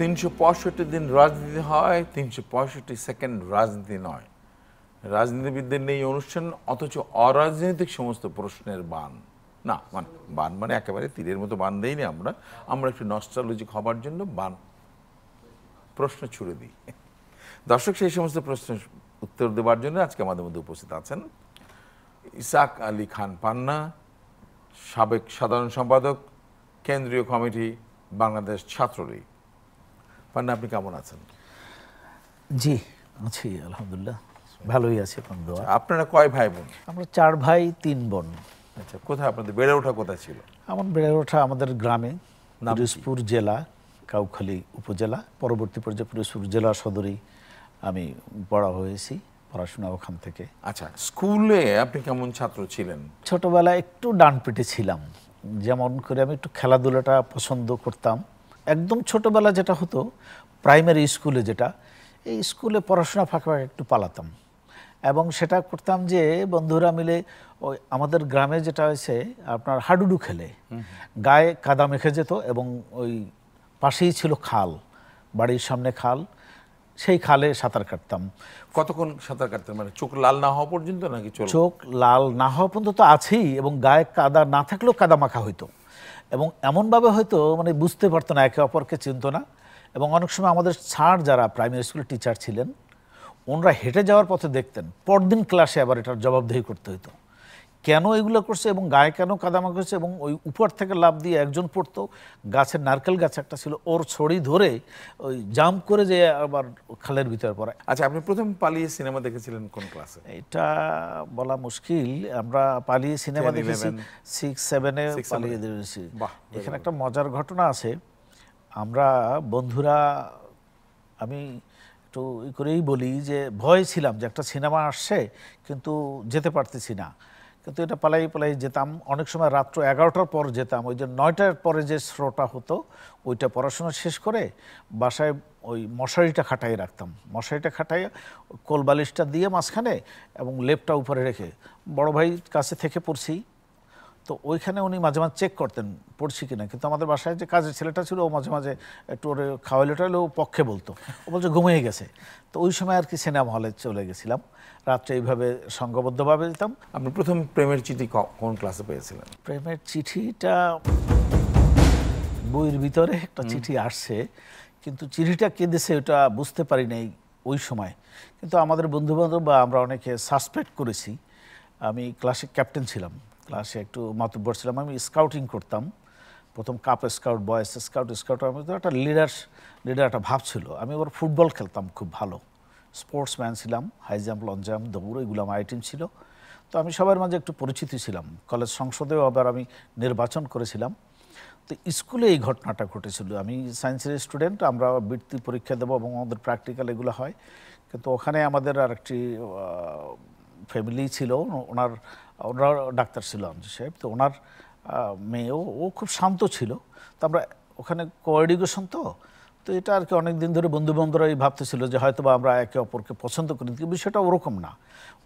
তিনশো পঁয়ষট্টি দিন রাজনীতি হয় তিনশো পঁয়ষট্টি সেকেন্ড রাজনীতি নয় রাজনীতিবিদদের নেই অনুষ্ঠান অথচ অরাজনৈতিক সমস্ত প্রশ্নের বান না মানে বান মানে একেবারে তীরের মতো বান দেয়নি আমরা আমরা একটু নস্টালজিক হবার জন্য বান প্রশ্ন ছুড়ে দিই দর্শক সেই সমস্ত প্রশ্নের উত্তর দেওয়ার জন্য আজকে আমাদের মধ্যে উপস্থিত আছেন ইসাক আলী খান পান্না সাবেক সাধারণ সম্পাদক কেন্দ্রীয় কমিটি বাংলাদেশ ছাত্রলীগ পান্না আপনি কেমন আছেন জি আছি আলহামদুলিল্লাহ ভালোই আছে আচ্ছা, আপনারা কয় ভাই বোন আমরা চার ভাই তিন বোন আচ্ছা কোথায় আপনাদের বেড়ে ওঠা কোথায় ছিল আমার বেড়ে ওঠা আমাদের গ্রামে পিরোজপুর জেলা কাউখালী উপজেলা পরবর্তী পর্যায়ে পিরোজপুর জেলা সদরেই আমি পড়া হয়েছি পড়াশোনা ওখান থেকে আচ্ছা স্কুলে আপনি কেমন ছাত্র ছিলেন ছোটবেলায় একটু ডান পিটে ছিলাম যেমন করে আমি একটু খেলাধুলাটা পছন্দ করতাম একদম ছোটবেলা যেটা হতো প্রাইমারি স্কুলে যেটা এই স্কুলে পড়াশোনা ফাঁকে ফাঁকে একটু পালাতাম এবং সেটা করতাম যে বন্ধুরা মিলে ওই আমাদের গ্রামে যেটা হয়েছে আপনার হাডুডু খেলে গায়ে কাদা মেখে যেত এবং ওই পাশেই ছিল খাল বাড়ির সামনে খাল সেই খালে সাঁতার কাটতাম কতক্ষণ সাঁতার কাটতাম মানে চোখ লাল না হওয়া পর্যন্ত নাকি চোখ লাল না হওয়া পর্যন্ত তো আছেই এবং গায়ে কাদা না থাকলেও কাদা মাখা হইতো এবং এমনভাবে হয়তো মানে বুঝতে পারতো না একে অপরকে চিনত না এবং অনেক সময় আমাদের স্যার যারা প্রাইমারি স্কুলের টিচার ছিলেন ওনারা হেঁটে যাওয়ার পথে দেখতেন পরদিন ক্লাসে আবার এটার জবাবদেহি করতে হতো কেন এগুলো করছে এবং গায়ে কেন কাদামা করছে এবং ওই উপর থেকে লাভ দিয়ে একজন পড়তো গাছের নারকেল গাছ একটা ছিল ওর ছড়ি ধরে ওই জাম্প করে যে আবার খালের ভিতরে পড়ে আচ্ছা আপনি প্রথম পালিয়ে সিনেমা দেখেছিলেন কোন ক্লাসে এটা বলা মুশকিল আমরা পালিয়ে সিনেমা দেখেছি সিক্স সেভেনে পালিয়ে দেখেছি এখানে একটা মজার ঘটনা আছে আমরা বন্ধুরা আমি একটু ই করেই বলি যে ভয় ছিলাম যে একটা সিনেমা আসছে কিন্তু যেতে পারতেছি না কিন্তু এটা পালাই পালাই যেতাম অনেক সময় রাত্র এগারোটার পর যেতাম ওই যে নয়টার পরে যে শ্রোটা হতো ওইটা পড়াশোনা শেষ করে বাসায় ওই মশারিটা খাটাই রাখতাম মশারিটা খাটাই কোলবালিশটা দিয়ে মাঝখানে এবং লেপটা উপরে রেখে বড় ভাই কাছে থেকে পড়ছি তো ওইখানে উনি মাঝে মাঝে চেক করতেন পড়ছি কিনা কিন্তু আমাদের বাসায় যে কাজের ছেলেটা ছিল ও মাঝে মাঝে একটু ওর খাওয়াইলে টাইলে ও পক্ষে বলতো ও বলছে ঘুমিয়ে গেছে তো ওই সময় আর কি সিনেমা হলে চলে গেছিলাম রাত্রে এইভাবে সংঘবদ্ধভাবে যেতাম আপনি প্রথম প্রেমের চিঠি কোন ক্লাসে পেয়েছিলেন প্রেমের চিঠিটা বইয়ের ভিতরে একটা চিঠি আসছে কিন্তু চিঠিটা কে দিছে ওটা বুঝতে পারি নাই ওই সময় কিন্তু আমাদের বন্ধুবান্ধব বা আমরা অনেকে সাসপেক্ট করেছি আমি ক্লাসে ক্যাপ্টেন ছিলাম ক্লাসে একটু মাতব্বর ছিলাম আমি স্কাউটিং করতাম প্রথম cub scout boys scout scout আমি তো একটা লিডার লিডার একটা ভাব ছিল আমি ওর ফুটবল খেলতাম খুব ভালো স্পোর্টসম্যান ছিলাম হাই জাম্প লং জাম্প দৌড় এগুলো আমার আইটেম ছিল তো আমি সবার মাঝে একটু পরিচিত ছিলাম কলেজ সংসদেও আবার আমি নির্বাচন করেছিলাম তো স্কুলে এই ঘটনাটা ঘটেছিল আমি সায়েন্সের স্টুডেন্ট আমরা বৃত্তি পরীক্ষা দেবো এবং আমাদের প্র্যাকটিক্যাল এগুলো হয় কিন্তু ওখানে আমাদের আর একটি ফ্যামিলি ছিল ওনার ওনার ডাক্তার ছিল আমজি সাহেব তো ওনার মেয়েও ও খুব শান্ত ছিল তো আমরা ওখানে কোয়ার্ডিগেশন তো তো এটা আর কি অনেক দিন ধরে বন্ধুবান্ধবরাই ভাবতেছিল যে হয়তো বা আমরা একে অপরকে পছন্দ করি কিন্তু সেটা ওরকম না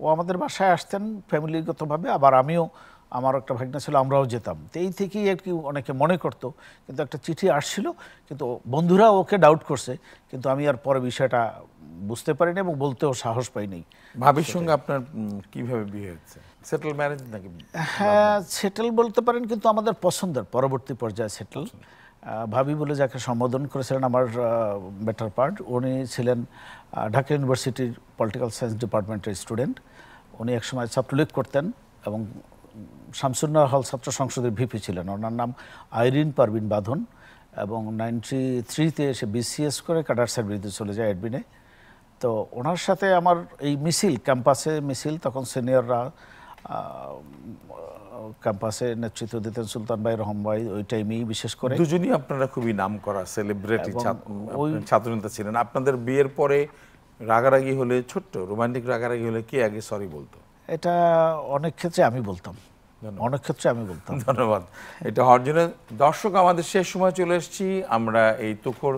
ও আমাদের বাসায় আসতেন ফ্যামিলিগতভাবে আবার আমিও আমার একটা ভাগনা ছিল আমরাও যেতাম তো এই থেকেই আর কি অনেকে মনে করতো কিন্তু একটা চিঠি আসছিল কিন্তু বন্ধুরা ওকে ডাউট করছে কিন্তু আমি আর পরে বিষয়টা বুঝতে পারিনি এবং বলতেও সাহস পাইনি ভাবির সঙ্গে আপনার কিভাবে বিয়ে হয়েছে সেটেল ম্যারেজ নাকি হ্যাঁ সেটেল বলতে পারেন কিন্তু আমাদের পছন্দের পরবর্তী পর্যায়ে সেটেল ভাবি বলে যাকে সম্বোধন করেছিলেন আমার বেটার পার্ট উনি ছিলেন ঢাকা ইউনিভার্সিটির পলিটিক্যাল সায়েন্স ডিপার্টমেন্টের স্টুডেন্ট উনি একসময় ছাত্রলীগ করতেন এবং শামসুন্নার হল ছাত্র সংসদের ভিপি ছিলেন ওনার নাম আইরিন পারবিন বাঁধন এবং নাইনটি থ্রিতে এসে বিসিএস করে কাডার সার্ভিসে চলে যায় অ্যাডমিনে তো ওনার সাথে আমার এই মিছিল ক্যাম্পাসে মিছিল তখন সিনিয়ররা ক্যাম্পাসে নেতৃত্ব দিতেন সুলতান ভাই রহম ভাই ওই টাইমেই বিশেষ করে দুজনই আপনারা খুবই নাম করা সেলিব্রিটি ছাত্র নেতা ছিলেন আপনাদের বিয়ের পরে রাগারাগি হলে ছোট্ট রোমান্টিক রাগারাগি হলে কে আগে সরি বলতো এটা অনেক ক্ষেত্রে আমি বলতাম অনেক ক্ষেত্রে আমি বলতাম ধন্যবাদ এটা হওয়ার জন্য দর্শক আমাদের শেষ সময় চলে এসেছি আমরা এই ছাত্র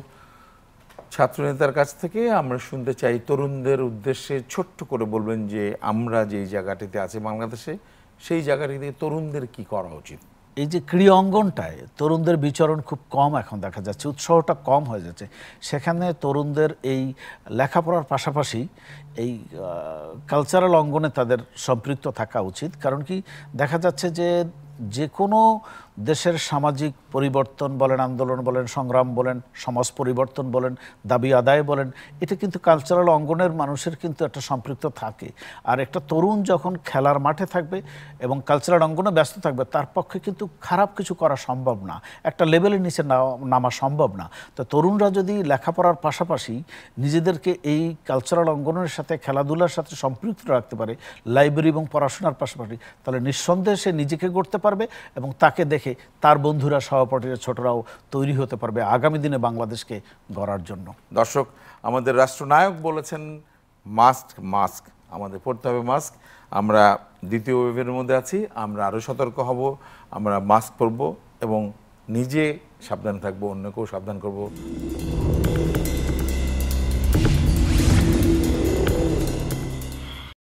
ছাত্রনেতার কাছ থেকে আমরা শুনতে চাই তরুণদের উদ্দেশ্যে ছোট্ট করে বলবেন যে আমরা যে জায়গাটিতে আছি বাংলাদেশে সেই জায়গাটিতে তরুণদের কি করা উচিত এই যে ক্রীড়া অঙ্গনটায় তরুণদের বিচরণ খুব কম এখন দেখা যাচ্ছে উৎসাহটা কম হয়ে যাচ্ছে সেখানে তরুণদের এই লেখাপড়ার পাশাপাশি এই কালচারাল অঙ্গনে তাদের সম্পৃক্ত থাকা উচিত কারণ কি দেখা যাচ্ছে যে যে কোনো দেশের সামাজিক পরিবর্তন বলেন আন্দোলন বলেন সংগ্রাম বলেন সমাজ পরিবর্তন বলেন দাবি আদায় বলেন এটা কিন্তু কালচারাল অঙ্গনের মানুষের কিন্তু একটা সম্পৃক্ত থাকে আর একটা তরুণ যখন খেলার মাঠে থাকবে এবং কালচারাল অঙ্গনে ব্যস্ত থাকবে তার পক্ষে কিন্তু খারাপ কিছু করা সম্ভব না একটা লেভেলের নিচে নামা সম্ভব না তো তরুণরা যদি লেখাপড়ার পাশাপাশি নিজেদেরকে এই কালচারাল অঙ্গনের সাথে খেলাধুলার সাথে সম্পৃক্ত রাখতে পারে লাইব্রেরি এবং পড়াশোনার পাশাপাশি তাহলে নিঃসন্দেহে সে নিজেকে গড়তে পারবে এবং তাকে দেখে রেখে তার বন্ধুরা সহপাঠীরা ছোটরাও তৈরি হতে পারবে আগামী দিনে বাংলাদেশকে গড়ার জন্য দর্শক আমাদের রাষ্ট্রনায়ক বলেছেন মাস্ক মাস্ক আমাদের পড়তে হবে মাস্ক আমরা দ্বিতীয় ওয়েভের মধ্যে আছি আমরা আরও সতর্ক হব আমরা মাস্ক পরব এবং নিজে সাবধান থাকবো অন্যকেও সাবধান করবো